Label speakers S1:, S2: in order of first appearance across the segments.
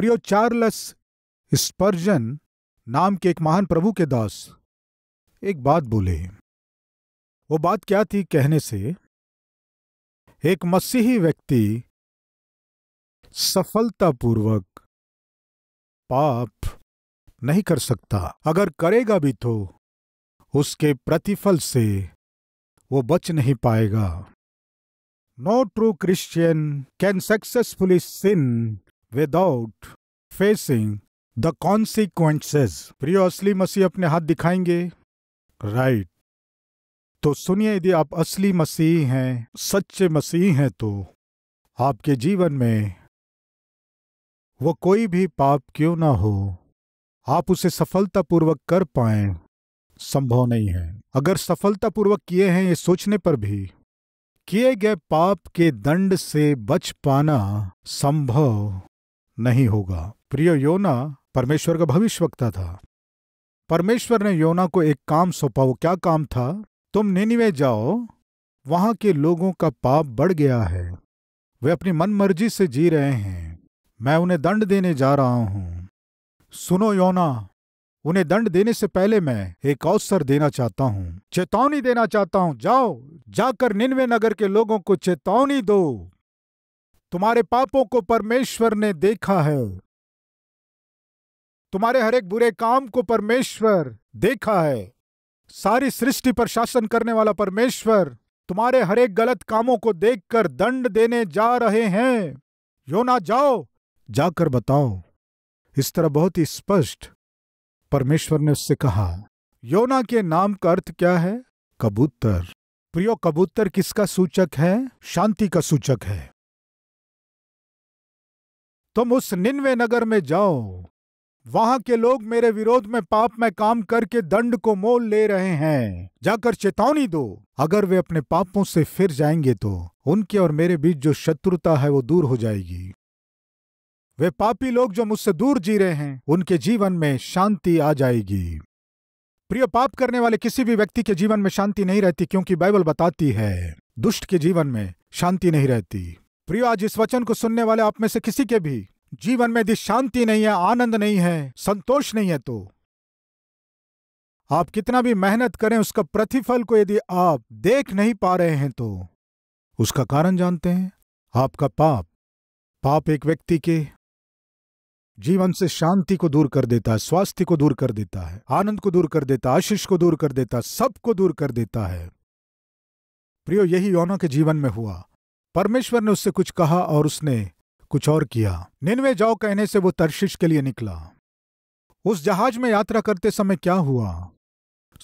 S1: प्रियो चार्लस स्पर्जन नाम के एक महान प्रभु के दास एक बात बोले वो बात क्या थी कहने से एक मसीही व्यक्ति सफलतापूर्वक पाप नहीं कर सकता अगर करेगा भी तो उसके प्रतिफल से वो बच नहीं पाएगा no true Christian can successfully sin without facing the consequences प्रियो असली मसीह अपने हाथ दिखाएंगे राइट right. तो सुनिए यदि आप असली मसीह हैं सच्चे मसीह हैं तो आपके जीवन में वो कोई भी पाप क्यों ना हो आप उसे सफलतापूर्वक कर पाए संभव नहीं है अगर सफलतापूर्वक किए हैं ये सोचने पर भी किए गए पाप के दंड से बच पाना संभव नहीं होगा प्रिय योना परमेश्वर का भविष्य वक्ता था परमेश्वर ने योना को एक काम सौंपा वो क्या काम था तुम निनिवे जाओ वहां के लोगों का पाप बढ़ गया है वे अपनी मनमर्जी से जी रहे हैं मैं उन्हें दंड देने जा रहा हूं सुनो योना उन्हें दंड देने से पहले मैं एक अवसर देना चाहता हूं चेतावनी देना चाहता हूं जाओ जाकर निन्वे नगर के लोगों को चेतावनी दो तुम्हारे पापों को परमेश्वर ने देखा है तुम्हारे हर एक बुरे काम को परमेश्वर देखा है सारी सृष्टि पर शासन करने वाला परमेश्वर तुम्हारे हर एक गलत कामों को देखकर दंड देने जा रहे हैं यो ना जाओ जाकर बताओ इस तरह बहुत ही स्पष्ट परमेश्वर ने उससे कहा योना के नाम का अर्थ क्या है कबूतर प्रियो कबूतर किसका सूचक है शांति का सूचक है तुम उस निन्वे नगर में जाओ वहां के लोग मेरे विरोध में पाप में काम करके दंड को मोल ले रहे हैं जाकर चेतावनी दो अगर वे अपने पापों से फिर जाएंगे तो उनके और मेरे बीच जो शत्रुता है वो दूर हो जाएगी वे पापी लोग जो मुझसे दूर जी रहे हैं उनके जीवन में शांति आ जाएगी प्रिय पाप करने वाले किसी भी व्यक्ति के जीवन में शांति नहीं रहती क्योंकि बाइबल बताती है दुष्ट के जीवन में शांति नहीं रहती प्रियो आज इस वचन को सुनने वाले आप में से किसी के भी जीवन में यदि शांति नहीं है आनंद नहीं है संतोष नहीं है तो आप कितना भी मेहनत करें उसका प्रतिफल को यदि आप देख नहीं पा रहे हैं तो उसका कारण जानते हैं आपका पाप पाप एक व्यक्ति के जीवन से शांति को दूर कर देता है स्वास्थ्य को दूर कर देता है आनंद को दूर कर देता है आशीष को दूर कर देता है सब को दूर कर देता है प्रियो यही योना के जीवन में हुआ परमेश्वर ने उससे कुछ कहा और उसने कुछ और किया निन्वे जाओ कहने से वो तरशिश के लिए निकला उस जहाज में यात्रा करते समय क्या हुआ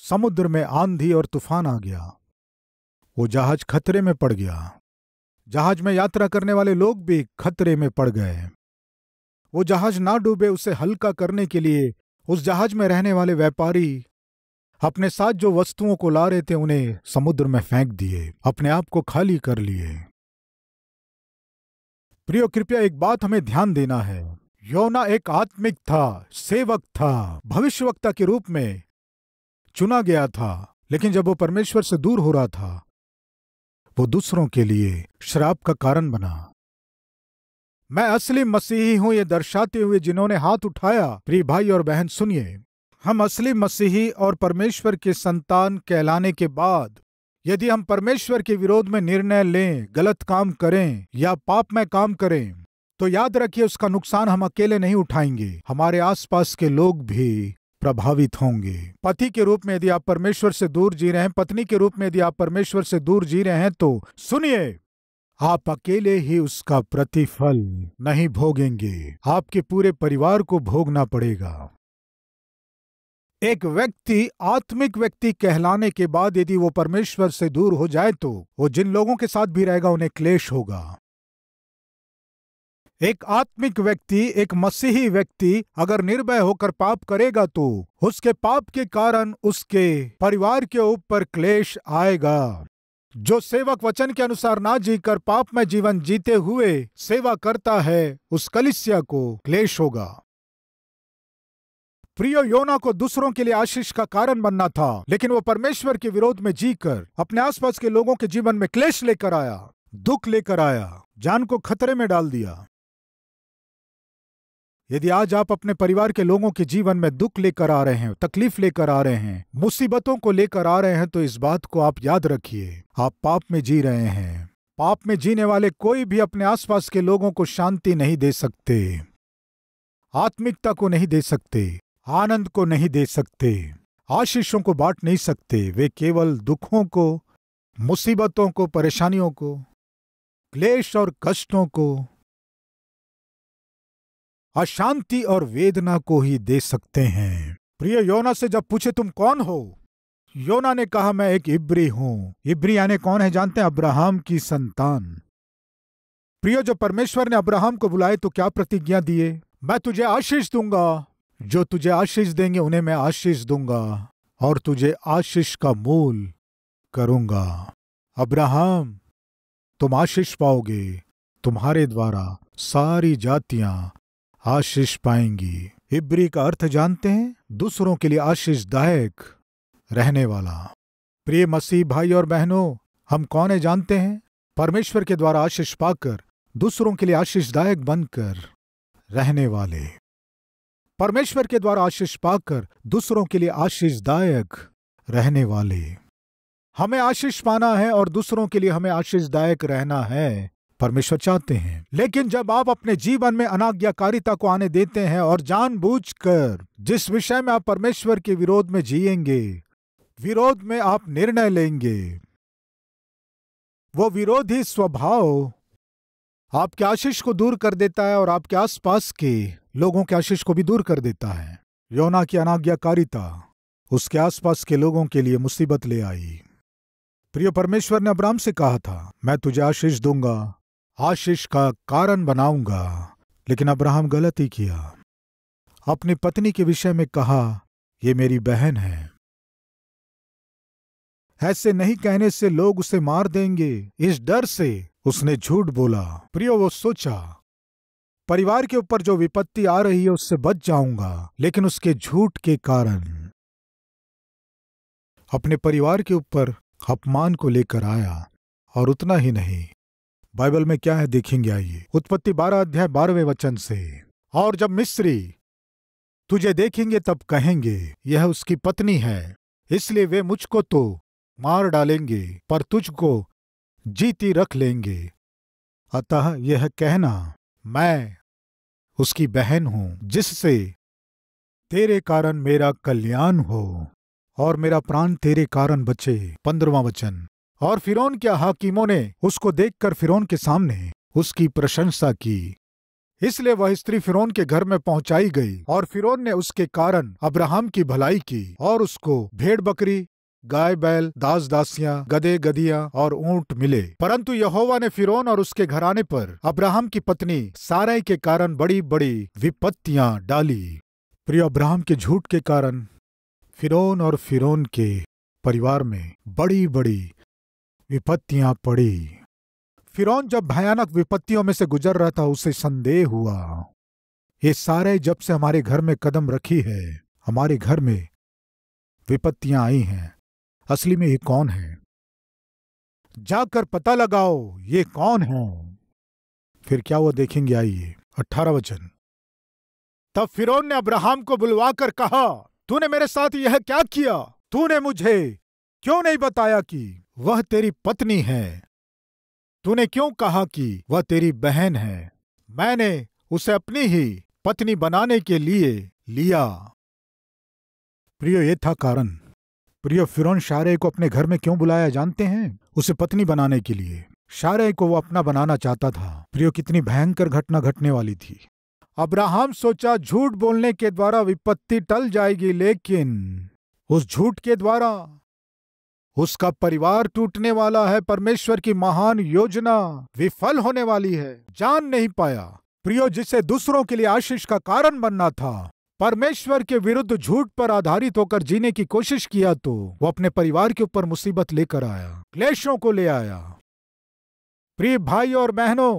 S1: समुद्र में आंधी और तूफान आ गया वो जहाज खतरे में पड़ गया जहाज में यात्रा करने वाले लोग भी खतरे में पड़ गए वो जहाज ना डूबे उसे हल्का करने के लिए उस जहाज में रहने वाले व्यापारी अपने साथ जो वस्तुओं को ला रहे थे उन्हें समुद्र में फेंक दिए अपने आप को खाली कर लिए प्रियो कृपया एक बात हमें ध्यान देना है योना एक आत्मिक था सेवक था भविष्यवक्ता के रूप में चुना गया था लेकिन जब वो परमेश्वर से दूर हो रहा था वो दूसरों के लिए श्राप का कारण बना मैं असली मसीही हूं ये दर्शाते हुए जिन्होंने हाथ उठाया प्रिय भाई और बहन सुनिए हम असली मसीही और परमेश्वर के संतान कहलाने के बाद यदि हम परमेश्वर के विरोध में निर्णय लें गलत काम करें या पाप में काम करें तो याद रखिए उसका नुकसान हम अकेले नहीं उठाएंगे हमारे आसपास के लोग भी प्रभावित होंगे पति के रूप में यदि आप परमेश्वर से दूर जी रहे हैं पत्नी के रूप में यदि आप परमेश्वर से दूर जी रहे हैं तो सुनिए आप अकेले ही उसका प्रतिफल नहीं भोगेंगे आपके पूरे परिवार को भोगना पड़ेगा एक व्यक्ति आत्मिक व्यक्ति कहलाने के बाद यदि वो परमेश्वर से दूर हो जाए तो वो जिन लोगों के साथ भी रहेगा उन्हें क्लेश होगा एक आत्मिक व्यक्ति एक मसीही व्यक्ति अगर निर्भय होकर पाप करेगा तो उसके पाप के कारण उसके परिवार के ऊपर क्लेश आएगा जो सेवक वचन के अनुसार ना जीकर पाप में जीवन जीते हुए सेवा करता है उस कलिसिया को क्लेश होगा प्रियो योना को दूसरों के लिए आशीष का कारण बनना था लेकिन वो परमेश्वर के विरोध में जीकर अपने आसपास के लोगों के जीवन में क्लेश लेकर आया दुख लेकर आया जान को खतरे में डाल दिया यदि आज आप अपने परिवार के लोगों के जीवन में दुख लेकर आ रहे हैं तकलीफ लेकर आ रहे हैं मुसीबतों को लेकर आ रहे हैं तो इस बात को आप याद रखिए आप पाप में जी रहे हैं पाप में जीने वाले कोई भी अपने आसपास के लोगों को शांति नहीं दे सकते आत्मिकता को नहीं दे सकते आनंद को नहीं दे सकते आशीषों को बांट नहीं सकते वे केवल दुखों को मुसीबतों को परेशानियों को क्लेश और कष्टों को अशांति और वेदना को ही दे सकते हैं प्रिय योना से जब पूछे तुम कौन हो योना ने कहा मैं एक इब्री हूं इब्री यानी कौन है जानते हैं अब्राहम की संतान प्रियो जब परमेश्वर ने अब्राहम को बुलाए तो क्या प्रतिज्ञा दिए मैं तुझे आशीष दूंगा जो तुझे आशीष देंगे उन्हें मैं आशीष दूंगा और तुझे आशीष का मूल करूंगा अब्राहम तुम आशीष पाओगे तुम्हारे द्वारा सारी जातियां आशीष पाएंगी इब्री का अर्थ जानते हैं दूसरों के लिए आशीषदायक रहने वाला प्रिय मसीह भाई और बहनों हम कौन है जानते हैं परमेश्वर के द्वारा आशीष पाकर दूसरों के लिए आशीषदायक बनकर रहने वाले परमेश्वर के द्वारा आशीष पाकर दूसरों के लिए आशीषदायक रहने वाले हमें आशीष पाना है और दूसरों के लिए हमें आशीषदायक रहना है परमेश्वर चाहते हैं लेकिन जब आप अपने जीवन में अनाज्ञाकारिता को आने देते हैं और जानबूझकर जिस विषय में आप परमेश्वर के विरोध में जिएंगे विरोध में आप निर्णय लेंगे वो विरोधी स्वभाव आपके आशीष को दूर कर देता है और आपके आसपास के लोगों के आशीष को भी दूर कर देता है योना की अनाज्ञाकारिता उसके आसपास के लोगों के लिए मुसीबत ले आई प्रिय परमेश्वर ने अब्राम से कहा था मैं तुझे आशीष दूंगा आशीष का कारण बनाऊंगा लेकिन अब्राहम गलत ही किया अपनी पत्नी के विषय में कहा ये मेरी बहन है ऐसे नहीं कहने से लोग उसे मार देंगे इस डर से उसने झूठ बोला प्रियो वो सोचा परिवार के ऊपर जो विपत्ति आ रही है उससे बच जाऊंगा लेकिन उसके झूठ के कारण अपने परिवार के ऊपर अपमान को लेकर आया और उतना ही नहीं बाइबल में क्या है देखेंगे आइए उत्पत्ति बारह अध्याय बारहवें वचन से और जब मिस्री तुझे देखेंगे तब कहेंगे यह उसकी पत्नी है इसलिए वे मुझको तो मार डालेंगे पर तुझको जीती रख लेंगे अतः यह कहना मैं उसकी बहन हूं जिससे तेरे कारण मेरा कल्याण हो और मेरा प्राण तेरे कारण बचे पंद्रवा वचन और फिरौन के हाकिमों ने उसको देखकर फिरौन के सामने उसकी प्रशंसा की इसलिए वह स्त्री फिरौन के घर में पहुंचाई गई और फिरौन ने उसके कारण अब्राहम की भलाई की और उसको भेड़ बकरी गाय बैल दास दासियां गधे गदियां और ऊंट मिले परंतु यहोवा ने फिरौन और उसके घराने पर अब्राहम की पत्नी साराई के कारण बड़ी बड़ी विपत्तियां डाली प्रिय अब्राहम के झूठ के कारण फिरौन और फिरौन के परिवार में बड़ी बड़ी विपत्तियां पड़ी फिरौन जब भयानक विपत्तियों में से गुजर रहा था उसे संदेह हुआ ये सारे जब से हमारे घर में कदम रखी है हमारे घर में विपत्तियां आई हैं असली में ये कौन है जाकर पता लगाओ ये कौन है फिर क्या वो देखेंगे आइए अठारह वचन तब फिर ने अब्राहम को बुलवाकर कहा तूने मेरे साथ यह क्या किया तूने मुझे क्यों नहीं बताया कि वह तेरी पत्नी है तूने क्यों कहा कि वह तेरी बहन है मैंने उसे अपनी ही पत्नी बनाने के लिए लिया प्रियो ये था कारण प्रिय फिरौन शारे को अपने घर में क्यों बुलाया जानते हैं उसे पत्नी बनाने के लिए शारे को वो अपना बनाना चाहता था प्रियो कितनी भयंकर घटना घटने वाली थी अब्राहम सोचा झूठ बोलने के द्वारा विपत्ति टल जाएगी लेकिन उस झूठ के द्वारा उसका परिवार टूटने वाला है परमेश्वर की महान योजना विफल होने वाली है जान नहीं पाया प्रियो जिसे दूसरों के लिए आशीष का कारण बनना था परमेश्वर के विरुद्ध झूठ पर आधारित होकर जीने की कोशिश किया तो वो अपने परिवार के ऊपर मुसीबत लेकर आया क्लेशों को ले आया प्रिय भाई और बहनों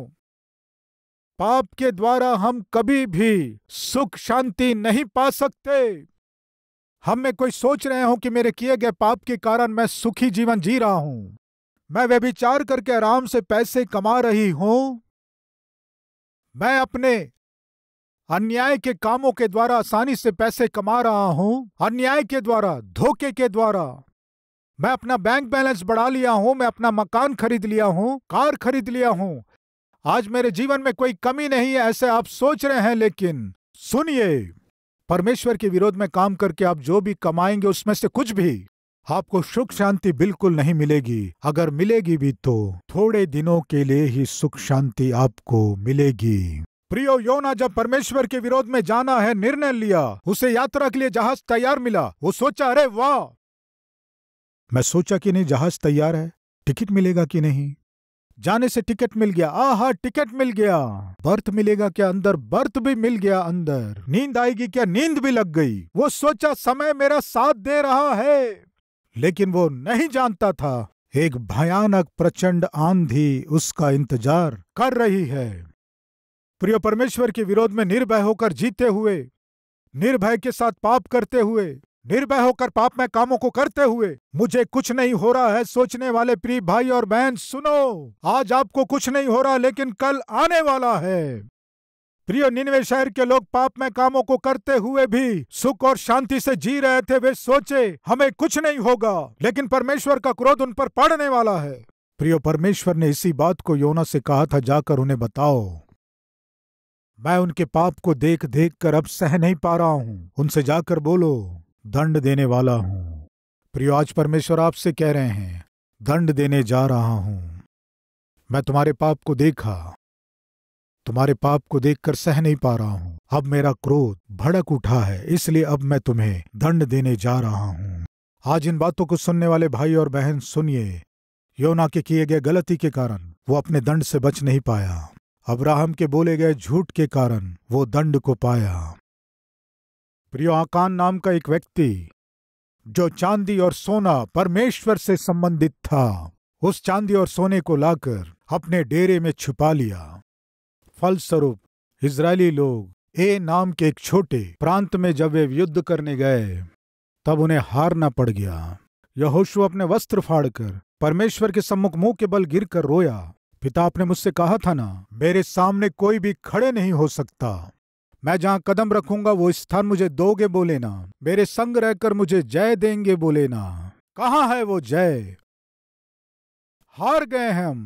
S1: पाप के द्वारा हम कभी भी सुख शांति नहीं पा सकते हम में कोई सोच रहे हो कि मेरे किए गए पाप के कारण मैं सुखी जीवन जी रहा हूं मैं व्यभिचार करके आराम से पैसे कमा रही हूं मैं अपने अन्याय के कामों के द्वारा आसानी से पैसे कमा रहा हूं अन्याय के द्वारा धोखे के द्वारा मैं अपना बैंक बैलेंस बढ़ा लिया हूं मैं अपना मकान खरीद लिया हूं कार खरीद लिया हूं आज मेरे जीवन में कोई कमी नहीं है ऐसे आप सोच रहे हैं लेकिन सुनिए परमेश्वर के विरोध में काम करके आप जो भी कमाएंगे उसमें से कुछ भी आपको सुख शांति बिल्कुल नहीं मिलेगी अगर मिलेगी भी तो थोड़े दिनों के लिए ही सुख शांति आपको मिलेगी प्रियो योना जब परमेश्वर के विरोध में जाना है निर्णय लिया उसे यात्रा के लिए जहाज तैयार मिला वो सोचा अरे वाह मैं सोचा कि नहीं जहाज तैयार है टिकट मिलेगा कि नहीं जाने से टिकट मिल गया आहा टिकट मिल गया बर्थ मिलेगा क्या अंदर बर्थ भी मिल गया अंदर नींद आएगी क्या नींद भी लग गई वो सोचा समय मेरा साथ दे रहा है लेकिन वो नहीं जानता था एक भयानक प्रचंड आंधी उसका इंतजार कर रही है प्रिय परमेश्वर के विरोध में निर्भय होकर जीते हुए निर्भय के साथ पाप करते हुए निर्भय होकर पाप में कामों को करते हुए मुझे कुछ नहीं हो रहा है सोचने वाले प्रिय भाई और बहन सुनो आज आपको कुछ नहीं हो रहा लेकिन कल आने वाला है प्रिय निन्वे शहर के लोग पाप में कामों को करते हुए भी सुख और शांति से जी रहे थे वे सोचे हमें कुछ नहीं होगा लेकिन परमेश्वर का क्रोध उन पर पड़ने वाला है प्रियो परमेश्वर ने इसी बात को योना से कहा था जाकर उन्हें बताओ मैं उनके पाप को देख देख कर अब सह नहीं पा रहा हूं उनसे जाकर बोलो दंड देने वाला हूं प्रियो आज परमेश्वर आपसे कह रहे हैं दंड देने जा रहा हूं मैं तुम्हारे पाप को देखा तुम्हारे पाप को देखकर सह नहीं पा रहा हूं अब मेरा क्रोध भड़क उठा है इसलिए अब मैं तुम्हें दंड देने जा रहा हूं आज इन बातों को सुनने वाले भाई और बहन सुनिए योना के किए गए गलती के कारण वो अपने दंड से बच नहीं पाया अब्राहम के बोले गए झूठ के कारण वो दंड को पाया प्रियो आकान नाम का एक व्यक्ति जो चांदी और सोना परमेश्वर से संबंधित था उस चांदी और सोने को लाकर अपने डेरे में छुपा लिया फलस्वरूप इसराइली लोग ए नाम के एक छोटे प्रांत में जब वे युद्ध करने गए तब उन्हें हारना पड़ गया यहोशु अपने वस्त्र फाड़कर परमेश्वर के सम्मुख मुंह के बल गिरकर रोया पिता आपने मुझसे कहा था ना मेरे सामने कोई भी खड़े नहीं हो सकता मैं जहाँ कदम रखूंगा वो स्थान मुझे दोगे बोले ना मेरे संग रहकर मुझे जय देंगे बोले ना कहा है वो जय हार गए हैं हम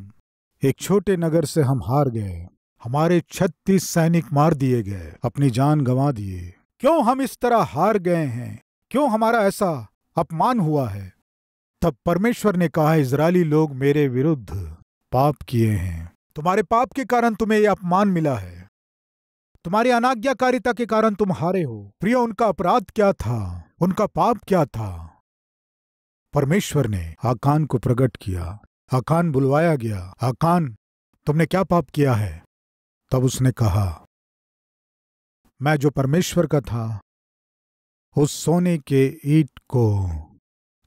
S1: एक छोटे नगर से हम हार गए हमारे छत्तीस सैनिक मार दिए गए अपनी जान गंवा दिए क्यों हम इस तरह हार गए हैं क्यों हमारा ऐसा अपमान हुआ है तब परमेश्वर ने कहा इसराइली लोग मेरे विरुद्ध पाप किए हैं तुम्हारे पाप के कारण तुम्हें यह अपमान मिला है तुम्हारी अनाज्ञाकारिता के कारण तुम हारे हो प्रिय उनका अपराध क्या था उनका पाप क्या था परमेश्वर ने आकान को प्रकट किया आकान बुलवाया गया आकान तुमने क्या पाप किया है तब उसने कहा मैं जो परमेश्वर का था उस सोने के ईट को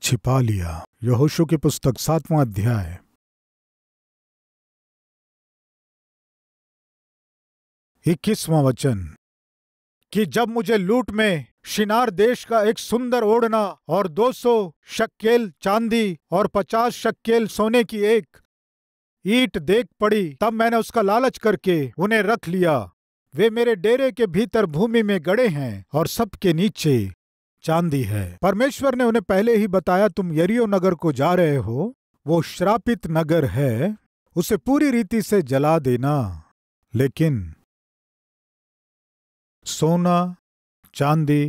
S1: छिपा लिया यहोशु की पुस्तक सातवां अध्याय इक्कीसवां वचन कि जब मुझे लूट में शिनार देश का एक सुंदर ओढ़ना और 200 शक्केल चांदी और 50 शक्केल सोने की एक ईट देख पड़ी तब मैंने उसका लालच करके उन्हें रख लिया वे मेरे डेरे के भीतर भूमि में गड़े हैं और सबके नीचे चांदी है परमेश्वर ने उन्हें पहले ही बताया तुम यरियो नगर को जा रहे हो वो श्रापित नगर है उसे पूरी रीति से जला देना लेकिन सोना चांदी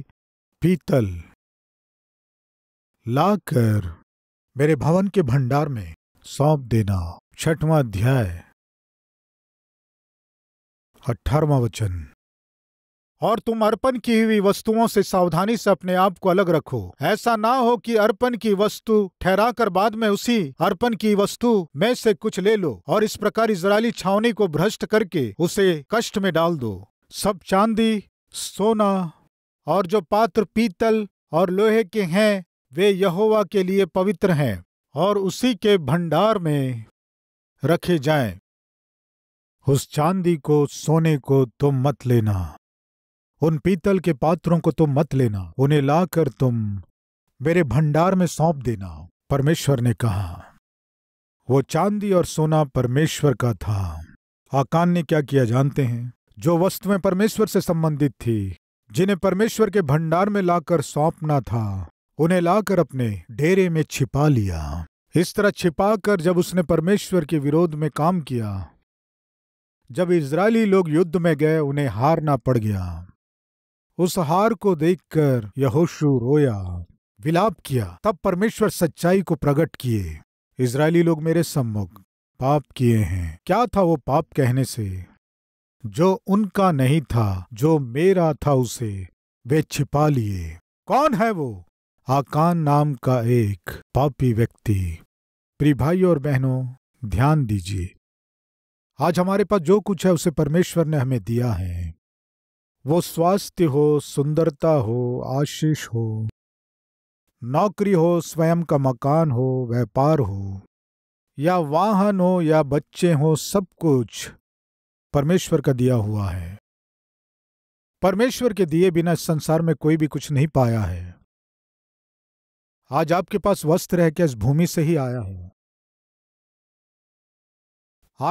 S1: पीतल लाकर मेरे भवन के भंडार में सौंप देना छठवां अध्याय अठारवा वचन और तुम अर्पण की हुई वस्तुओं से सावधानी से अपने आप को अलग रखो ऐसा ना हो कि अर्पण की वस्तु ठहरा कर बाद में उसी अर्पण की वस्तु में से कुछ ले लो और इस प्रकार इसराइली छावनी को भ्रष्ट करके उसे कष्ट में डाल दो सब चांदी सोना और जो पात्र पीतल और लोहे के हैं वे यहोवा के लिए पवित्र हैं और उसी के भंडार में रखे जाएं। उस चांदी को सोने को तुम मत लेना उन पीतल के पात्रों को तुम मत लेना उन्हें लाकर तुम मेरे भंडार में सौंप देना परमेश्वर ने कहा वो चांदी और सोना परमेश्वर का था आकान ने क्या किया जानते हैं जो वस्तुएं परमेश्वर से संबंधित थी जिन्हें परमेश्वर के भंडार में लाकर सौंपना था उन्हें लाकर अपने डेरे में छिपा लिया इस तरह छिपाकर जब उसने परमेश्वर के विरोध में काम किया जब इसराइली लोग युद्ध में गए उन्हें हारना पड़ गया उस हार को देखकर यहोशु रोया विलाप किया तब परमेश्वर सच्चाई को प्रकट किए इसराइली लोग मेरे सम्मुख पाप किए हैं क्या था वो पाप कहने से जो उनका नहीं था जो मेरा था उसे वे छिपा लिए कौन है वो आकान नाम का एक पापी व्यक्ति प्रिय भाई और बहनों ध्यान दीजिए आज हमारे पास जो कुछ है उसे परमेश्वर ने हमें दिया है वो स्वास्थ्य हो सुंदरता हो आशीष हो नौकरी हो स्वयं का मकान हो व्यापार हो या वाहन हो या बच्चे हो सब कुछ परमेश्वर का दिया हुआ है परमेश्वर के दिए बिना इस संसार में कोई भी कुछ नहीं पाया है आज आपके पास वस्त्र है क्या इस भूमि से ही आया है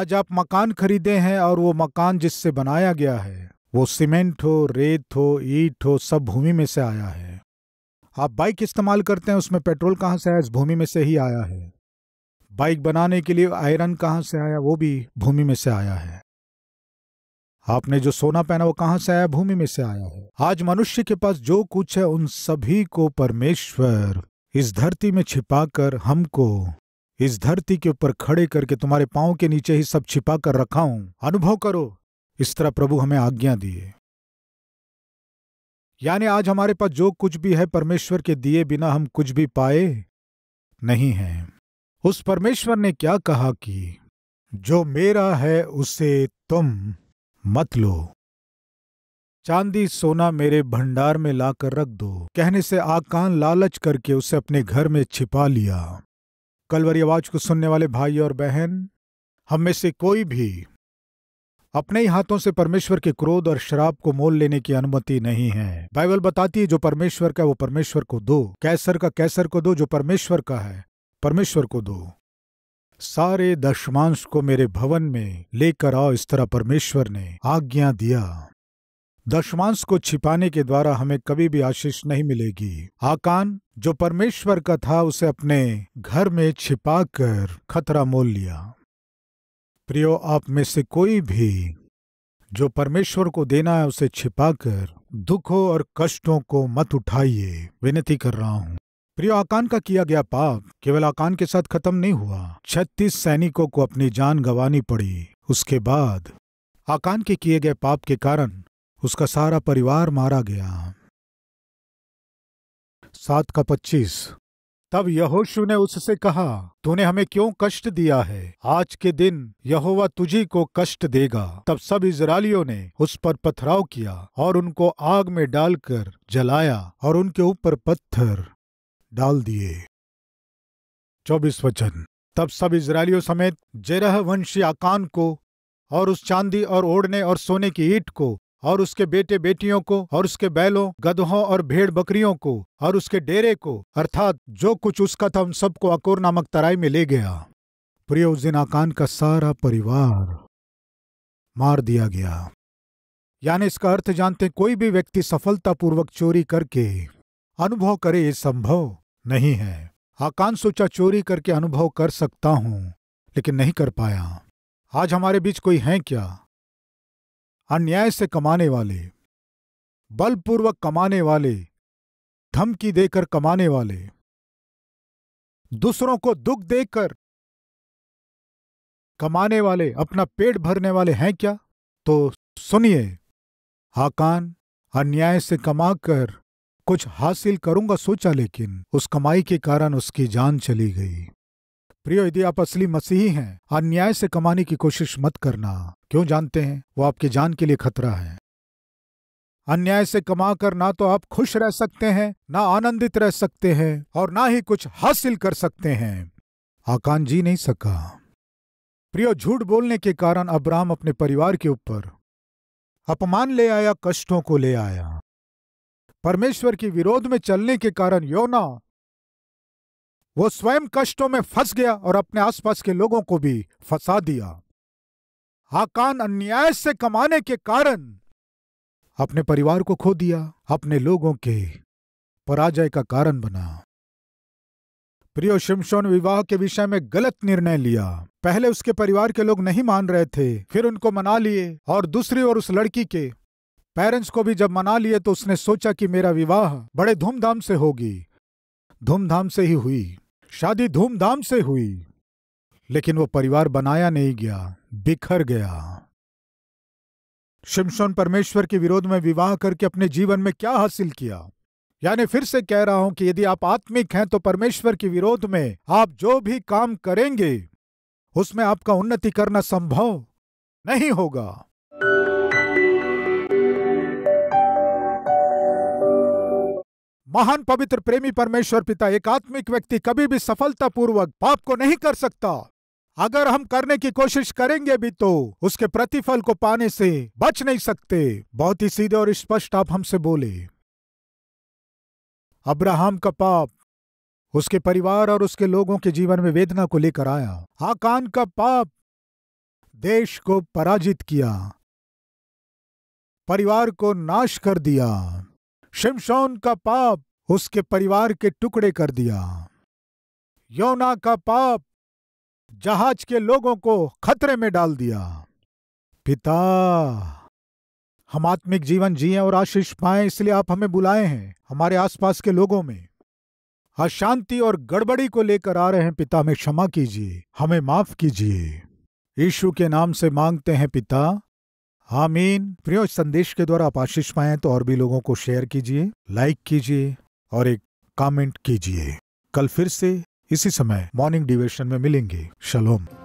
S1: आज आप मकान खरीदे हैं और वो मकान जिससे बनाया गया है वो सीमेंट हो रेत हो ईट हो सब भूमि में से आया है आप बाइक इस्तेमाल करते हैं उसमें पेट्रोल कहाँ से आया इस भूमि में से ही आया है बाइक बनाने के लिए आयरन कहाँ से आया वो भी भूमि में से आया है आपने जो सोना पहना वो कहाँ से आया भूमि में से आया है आज मनुष्य के पास जो कुछ है उन सभी को परमेश्वर इस धरती में छिपाकर हमको इस धरती के ऊपर खड़े करके तुम्हारे पांव के नीचे ही सब छिपा कर रखा हूं अनुभव करो इस तरह प्रभु हमें आज्ञा दिए यानी आज हमारे पास जो कुछ भी है परमेश्वर के दिए बिना हम कुछ भी पाए नहीं है उस परमेश्वर ने क्या कहा कि जो मेरा है उसे तुम मत लो चांदी सोना मेरे भंडार में लाकर रख दो कहने से आकान लालच करके उसे अपने घर में छिपा लिया कलवरी आवाज को सुनने वाले भाई और बहन हम में से कोई भी अपने ही हाथों से परमेश्वर के क्रोध और शराब को मोल लेने की अनुमति नहीं है बाइबल बताती है जो परमेश्वर का वो परमेश्वर को दो कैसर का कैसर को दो जो परमेश्वर का है परमेश्वर को दो सारे दशमांश को मेरे भवन में लेकर आओ इस तरह परमेश्वर ने आज्ञा दिया दशमांश को छिपाने के द्वारा हमें कभी भी आशीष नहीं मिलेगी आकान जो परमेश्वर का था उसे अपने घर में छिपा कर खतरा मोल लिया प्रियो आप में से कोई भी जो परमेश्वर को देना है उसे छिपाकर दुखों और कष्टों को मत उठाइए विनती कर रहा हूं प्रिय आकान का किया गया पाप केवल आकान के साथ खत्म नहीं हुआ छत्तीस सैनिकों को अपनी जान गंवानी पड़ी उसके बाद आकान के किए गए पाप के कारण उसका सारा परिवार मारा गया सात का पच्चीस तब यहोशु ने उससे कहा तूने हमें क्यों कष्ट दिया है आज के दिन यहोवा तुझी को कष्ट देगा तब सब इसराइलियों ने उस पर पथराव किया और उनको आग में डालकर जलाया और उनके ऊपर पत्थर डाल दिए चौबीस वचन तब सब इसराइलियों समेत जेरह वंशी आकान को और उस चांदी और ओढ़ने और सोने की ईट को और उसके बेटे बेटियों को और उसके बैलों गधों और भेड़ बकरियों को और उसके डेरे को अर्थात जो कुछ उसका था उन सबको अकोर नामक तराई में ले गया प्रिय उस दिन आकान का सारा परिवार मार दिया गया यानी इसका अर्थ जानते कोई भी व्यक्ति सफलतापूर्वक चोरी करके अनुभव करे ये संभव नहीं है आकांत हाँ, सोचा चोरी करके अनुभव कर सकता हूं लेकिन नहीं कर पाया आज हमारे बीच कोई है क्या अन्याय से कमाने वाले बलपूर्वक कमाने वाले धमकी देकर कमाने वाले दूसरों को दुख देकर कमाने वाले अपना पेट भरने वाले हैं क्या तो सुनिए आकान हाँ, अन्याय से कमाकर कुछ हासिल करूंगा सोचा लेकिन उस कमाई के कारण उसकी जान चली गई प्रियो यदि आप असली मसीही हैं अन्याय से कमाने की कोशिश मत करना क्यों जानते हैं वो आपकी जान के लिए खतरा है अन्याय से कमा कर ना तो आप खुश रह सकते हैं ना आनंदित रह सकते हैं और ना ही कुछ हासिल कर सकते हैं आकान जी नहीं सका प्रियो झूठ बोलने के कारण अब्राहम अपने परिवार के ऊपर अपमान ले आया कष्टों को ले आया परमेश्वर के विरोध में चलने के कारण योना वो स्वयं कष्टों में फंस गया और अपने आसपास के लोगों को भी फंसा दिया हाकान अन्याय से कमाने के कारण अपने परिवार को खो दिया अपने लोगों के पराजय का कारण बना प्रियो शिमशोन विवाह के विषय में गलत निर्णय लिया पहले उसके परिवार के लोग नहीं मान रहे थे फिर उनको मना लिए और दूसरी ओर उस लड़की के पेरेंट्स को भी जब मना लिए तो उसने सोचा कि मेरा विवाह बड़े धूमधाम से होगी धूमधाम से ही हुई शादी धूमधाम से हुई लेकिन वो परिवार बनाया नहीं गया बिखर गया शिमशोन परमेश्वर के विरोध में विवाह करके अपने जीवन में क्या हासिल किया यानी फिर से कह रहा हूं कि यदि आप आत्मिक हैं तो परमेश्वर के विरोध में आप जो भी काम करेंगे उसमें आपका उन्नति करना संभव नहीं होगा महान पवित्र प्रेमी परमेश्वर पिता एक आत्मिक व्यक्ति कभी भी सफलतापूर्वक पाप को नहीं कर सकता अगर हम करने की कोशिश करेंगे भी तो उसके प्रतिफल को पाने से बच नहीं सकते बहुत ही सीधे और स्पष्ट आप हमसे बोले अब्राहम का पाप उसके परिवार और उसके लोगों के जीवन में वेदना को लेकर आया हाकान का पाप देश को पराजित किया परिवार को नाश कर दिया शिमशोन का पाप उसके परिवार के टुकड़े कर दिया योना का पाप जहाज के लोगों को खतरे में डाल दिया पिता हम आत्मिक जीवन जिए और आशीष पाए इसलिए आप हमें बुलाए हैं हमारे आसपास के लोगों में अशांति और गड़बड़ी को लेकर आ रहे हैं पिता हमें क्षमा कीजिए हमें माफ कीजिए ईशु के नाम से मांगते हैं पिता आमीन प्रियो इस संदेश के द्वारा आप आशीष पाएं तो और भी लोगों को शेयर कीजिए लाइक कीजिए और एक कमेंट कीजिए कल फिर से इसी समय मॉर्निंग डिवेशन में मिलेंगे शलोम